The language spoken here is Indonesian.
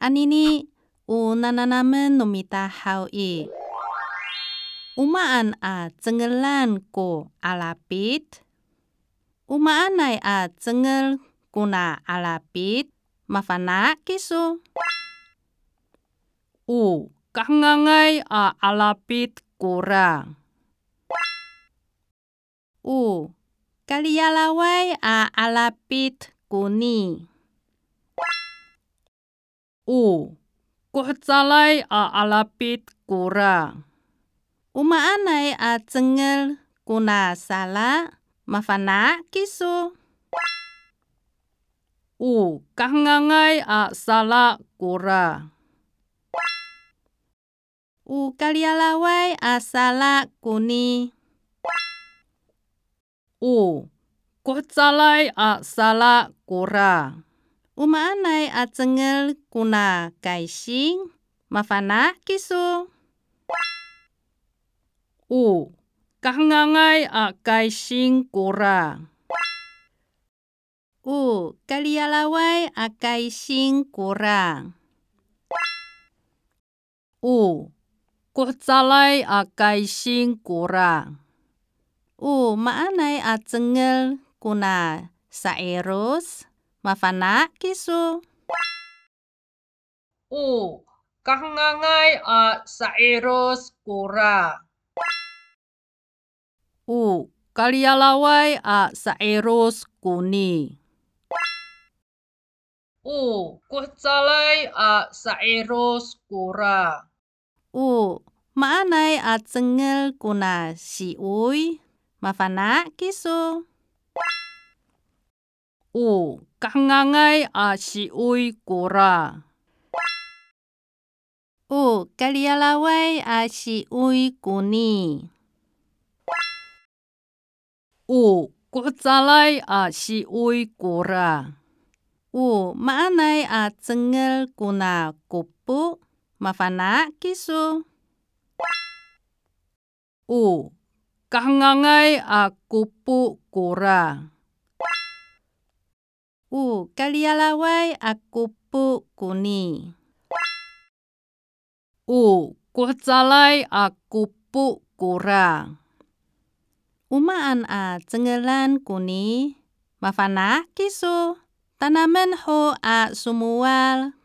Ani Anini u nananamen numita hau i. Umaan a cengelan ku alapit. Umaan nai a cengel kuna alapit. Mafana kisu. U kangangai a alapit kurang. U kalialawai a alapit kuni u kuhcalai a alapit kura. Umaanai a cengel kuna sala mafana kisu. U kahngangai a sala kura. U kalialawai a sala kuni. U kuhcalai a sala kura umaanay acengel kuna kaising mafana kisu. U. Kahangangay a kaising kura. U. Kalialaway a kaising kura. U. Kuhcalay a kaising kura. U. maanai a cengel kuna saerus. U. U. U. U. kura. kura. kuni. 麻烦啦，技术。哦，刚刚爱啊，Cyrus Gora。哦，Galialaway 啊，Cyrus Guni。哦，国扎来啊，Cyrus Gora。哦，马奈啊，曾尔古纳西乌，麻烦啦，技术。有刚刚诶，也是为古啦。有格里阿拉威，也是为古呢。有古扎来，也是为古啦。有马奈啊，真个古那古布，麻烦啦，技术。有刚刚诶，啊，古布古啦。啊 u aku pu kuni. U kuhcalay kurang. kura. Umaan a cengelan kuni, mafana kisu. Tanaman ho a sumual